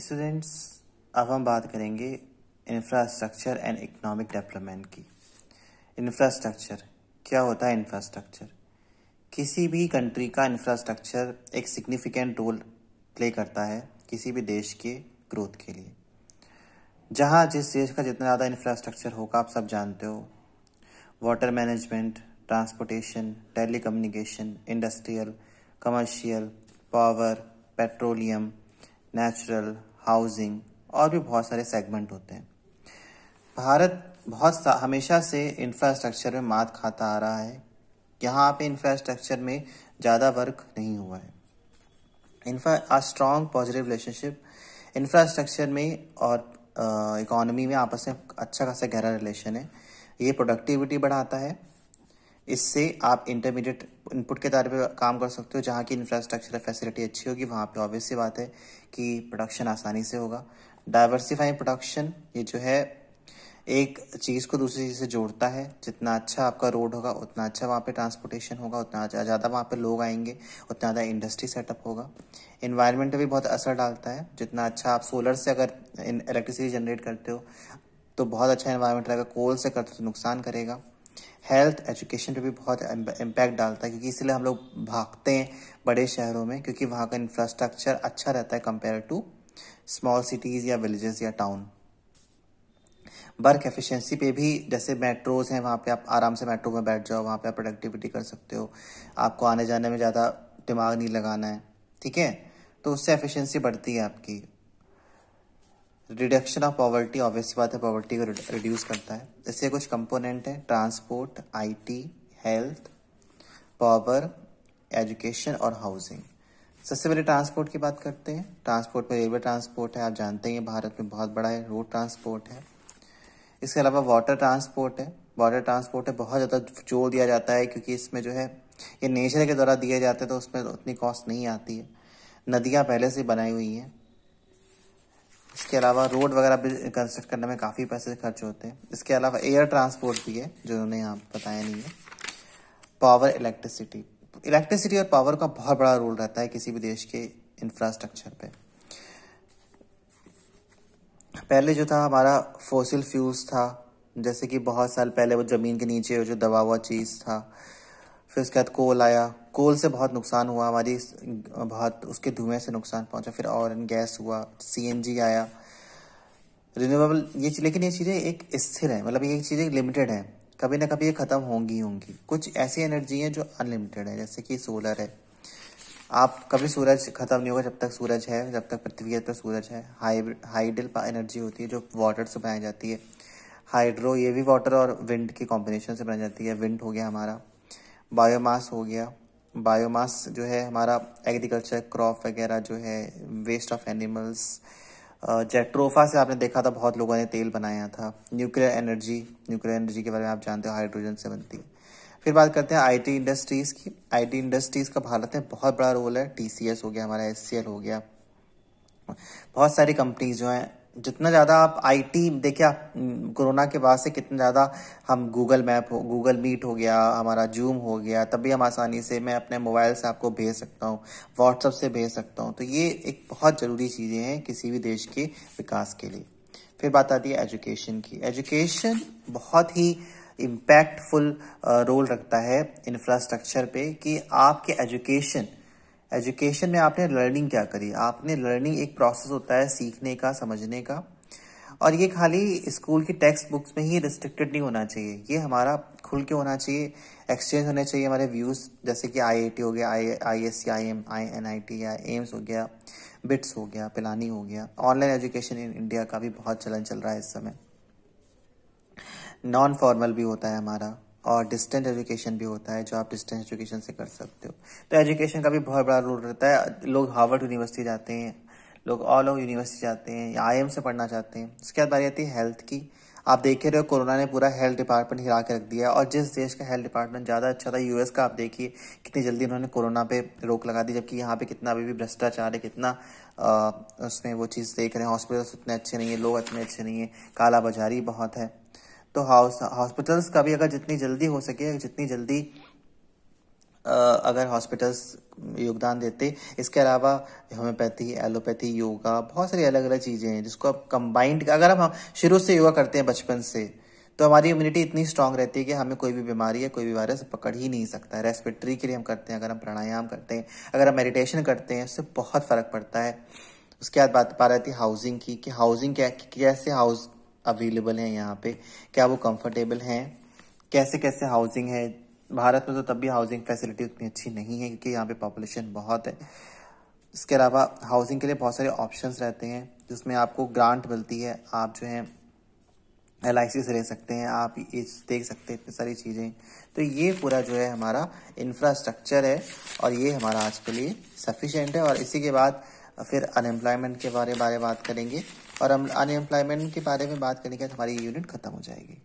students अब हम बात करेंगे इंफ्रास्ट्रक्चर एंड इकोनॉमिक डेवलपमेंट की इंफ्रास्ट्रक्चर क्या होता है इंफ्रास्ट्रक्चर किसी भी कंट्री का इंफ्रास्ट्रक्चर एक सिग्निफिकेंट रोल प्ले करता है किसी भी देश के ग्रोथ के लिए जहाँ जिस देश का जितना ज़्यादा इंफ्रास्ट्रक्चर होगा आप सब जानते हो water management transportation communication industrial commercial power petroleum natural housing और भी बहुत सारे सेगमेंट होते हैं भारत बहुत सा हमेशा से इंफ्रास्ट्रक्चर में मात खाता आ रहा है यहाँ पे इंफ्रास्ट्रक्चर में ज़्यादा वर्क नहीं हुआ है infra a strong positive relationship infrastructure में और इकोनॉमी में आपस में अच्छा खासा गहरा रिलेशन है ये प्रोडक्टिविटी बढ़ाता है इससे आप इंटरमीडिएट इनपुट के तौर पर काम कर सकते हो जहाँ की इंफ्रास्ट्रक्चर फैसिलिटी अच्छी होगी वहाँ पे ऑब्वियस सी बात है कि प्रोडक्शन आसानी से होगा डाइवर्सिफाइंग प्रोडक्शन ये जो है एक चीज़ को दूसरी चीज़ से जोड़ता है जितना अच्छा आपका रोड होगा उतना अच्छा वहाँ पे ट्रांसपोर्टेशन होगा उतना ज़्यादा वहाँ पे लोग आएंगे उतना ज़्यादा इंडस्ट्री सेटअप होगा इन्वायरमेंट पर भी बहुत असर डालता है जितना अच्छा आप सोलर से अगर इलेक्ट्रिसिटी जनरेट करते हो तो बहुत अच्छा इन्वायरमेंट रहेगा कोल से करते हो तो नुकसान करेगा हेल्थ एजुकेशन पे भी बहुत इम्पैक्ट डालता है क्योंकि इसलिए हम लोग भागते हैं बड़े शहरों में क्योंकि वहाँ का इंफ्रास्ट्रक्चर अच्छा रहता है कंपेयर टू स्मॉल सिटीज़ या विलेजेस या टाउन वर्क एफिशिएंसी पे भी जैसे मेट्रोज हैं वहाँ पे आप आराम से मेट्रो में बैठ जाओ वहाँ पे आप प्रोडक्टिविटी कर सकते हो आपको आने जाने में ज़्यादा दिमाग नहीं लगाना है ठीक है तो उससे एफिशिएंसी बढ़ती है आपकी रिडक्शन ऑफ पॉवर्टी ऑब्वियसली बात है पॉवर्टी को रिड्यूस करता है इससे कुछ कंपोनेंट हैं transport IT health power education और हाउसिंग सबसे पहले ट्रांसपोर्ट की बात करते हैं ट्रांसपोर्ट में रेलवे ट्रांसपोर्ट है आप जानते ही हैं भारत में बहुत बड़ा है रोड ट्रांसपोर्ट है इसके अलावा वाटर ट्रांसपोर्ट है वाटर ट्रांसपोर्ट है बहुत ज़्यादा जोर दिया जाता है क्योंकि इसमें जो है ये नेचर के द्वारा दिया जाते हैं तो उसमें उतनी कॉस्ट नहीं आती है नदियाँ पहले से बनाई हुई हैं इसके अलावा रोड वगैरह भी कंस्ट्रक्ट करने में काफ़ी पैसे खर्च होते हैं इसके अलावा एयर ट्रांसपोर्ट भी है जो उन्होंने यहाँ बताया नहीं है पावर इलेक्ट्रिसिटी इलेक्ट्रिसिटी और पावर का बहुत बड़ा रोल रहता है किसी भी देश के इंफ्रास्ट्रक्चर पे पहले जो था हमारा फोसिल फ्यूल्स था जैसे कि बहुत साल पहले वो ज़मीन के नीचे जो दबा हुआ चीज़ था फिर उसके बाद कोल आया कोल से बहुत नुकसान हुआ हमारी बहुत उसके धुएं से नुकसान पहुंचा फिर और गैस हुआ सी आया रिन्यूएबल ये लेकिन ये चीज़ें एक स्थिर है मतलब ये चीज़ें लिमिटेड हैं कभी ना कभी ये ख़त्म होंगी होंगी कुछ ऐसी एनर्जी हैं जो अनलिमिटेड है जैसे कि सोलर है आप कभी सूरज ख़त्म नहीं होगा जब तक सूरज है जब तक पृथ्वी है तो सूरज है हाइब्रिड एनर्जी होती है जो वाटर से बनाई जाती है हाइड्रो ये भी वाटर और विंड के कॉम्बिनेशन से बनाई जाती है विंड हो गया हमारा बायोमास हो गया बायोमास जो है हमारा एग्रीकल्चर क्रॉप वगैरह जो है वेस्ट ऑफ एनिमल्स जेट्रोफा से आपने देखा था बहुत लोगों ने तेल बनाया था न्यूक्लियर एनर्जी न्यूक्लियर एनर्जी के बारे में आप जानते हो हाइड्रोजन से बनती है फिर बात करते हैं आईटी इंडस्ट्रीज़ की आईटी इंडस्ट्रीज़ का भारत में बहुत बड़ा रोल है टीसीएस हो गया हमारा एस हो गया बहुत सारी कंपनीज जो हैं जितना ज़्यादा आप आईटी देखिए आप हम्म, कोरोना के बाद से कितना ज़्यादा हम गूगल मैप हो गूगल मीट हो गया हमारा जूम हो गया तभी हम आसानी से मैं अपने मोबाइल से आपको भेज सकता हूँ व्हाट्सअप से भेज सकता हूँ तो ये एक बहुत ज़रूरी चीज़ें हैं किसी भी देश के विकास के लिए फिर बात आती है एजुकेशन की एजुकेशन बहुत ही इम्पैक्टफुल रोल रखता है इंफ्रास्ट्रक्चर पे कि आपके एजुकेशन एजुकेशन में आपने लर्निंग क्या करी आपने लर्निंग एक प्रोसेस होता है सीखने का समझने का और ये खाली स्कूल की टेक्स्ट बुक्स में ही रिस्ट्रिक्टेड नहीं होना चाहिए ये हमारा खुल के होना चाहिए एक्सचेंज होने चाहिए हमारे व्यूज़ जैसे कि आई हो गया I I S C I M I N I T या एम्स हो गया बिट्स हो गया पिलानी हो गया ऑनलाइन एजुकेशन इन इंडिया का भी बहुत चलन चल रहा है इस समय नॉन फॉर्मल भी होता है हमारा और डिस्टेंट एजुकेशन भी होता है जो आप डिस्टेंस एजुकेशन से कर सकते हो तो एजुकेशन का भी बहुत बड़ा रोल रहता है लोग हार्वर्ड यूनिवर्सिटी जाते हैं लोग ऑल ओवर यूनिवर्सिटी जाते हैं या आई से पढ़ना चाहते हैं उसके बाद बारी आती है हेल्थ की आप देख रहे हो कोरोना ने पूरा हेल्थ डिपार्टमेंट हिला के रख दिया है और जिस देश का हेल्थ डिपार्टमेंट ज़्यादा अच्छा था यूएस का आप देखिए कितनी जल्दी उन्होंने कोरोना पे रोक लगा दी जबकि यहाँ पे कितना अभी भी भ्रष्टाचार है कितना उसमें वो चीज़ देख रहे हैं हॉस्पिटल्स उतने अच्छे नहीं है लोग इतने अच्छे नहीं है काला बाजारी बहुत है तो हाउस हॉस्पिटल्स का भी अगर जितनी जल्दी हो सके जितनी जल्दी अगर हॉस्पिटल्स योगदान देते इसके अलावा होम्योपैथी एलोपैथी योगा बहुत सारी अलग अलग चीज़ें हैं जिसको आप कंबाइंड अगर हम शुरू से योगा करते हैं बचपन से तो हमारी इम्यूनिटी इतनी स्ट्रांग रहती है कि हमें कोई भी बीमारी या कोई भी वायरस पकड़ ही नहीं सकता रेस्पिरेटरी के लिए हम करते हैं अगर हम प्राणायाम करते हैं अगर हम मेडिटेशन करते हैं उससे बहुत फ़र्क पड़ता है उसके बाद बात पा रहती है हाउसिंग की कि हाउसिंग कैसे हाउस अवेलेबल हैं यहाँ पे क्या वो कंफर्टेबल हैं कैसे कैसे हाउसिंग है भारत में तो तब भी हाउसिंग फैसिलिटी उतनी अच्छी नहीं है क्योंकि यहाँ पे पॉपुलेशन बहुत है इसके अलावा हाउसिंग के लिए बहुत सारे ऑप्शंस रहते हैं जिसमें आपको ग्रांट मिलती है आप जो है एल आई सी से ले सकते हैं आप ये देख सकते हैं इतनी सारी चीज़ें तो ये पूरा जो है हमारा इंफ्रास्ट्रक्चर है और ये हमारा आज के लिए सफिशेंट है और इसी के बाद फिर अनएम्प्लॉयमेंट के बारे बारे बात करेंगे और हम अनएम्प्लॉयमेंट के बारे में बात करेंगे तो हमारी यूनिट खत्म हो जाएगी